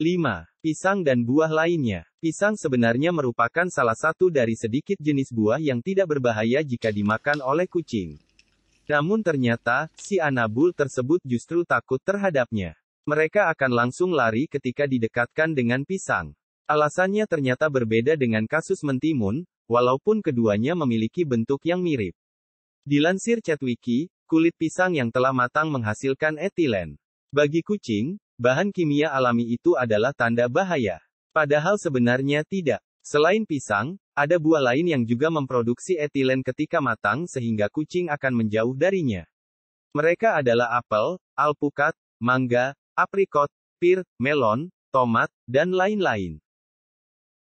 5. Pisang dan buah lainnya. Pisang sebenarnya merupakan salah satu dari sedikit jenis buah yang tidak berbahaya jika dimakan oleh kucing. Namun ternyata, si anabul tersebut justru takut terhadapnya. Mereka akan langsung lari ketika didekatkan dengan pisang. Alasannya ternyata berbeda dengan kasus mentimun, walaupun keduanya memiliki bentuk yang mirip. Dilansir Chatwiki, kulit pisang yang telah matang menghasilkan etilen. Bagi kucing, Bahan kimia alami itu adalah tanda bahaya. Padahal sebenarnya tidak. Selain pisang, ada buah lain yang juga memproduksi etilen ketika matang sehingga kucing akan menjauh darinya. Mereka adalah apel, alpukat, mangga, aprikot, pir, melon, tomat, dan lain-lain.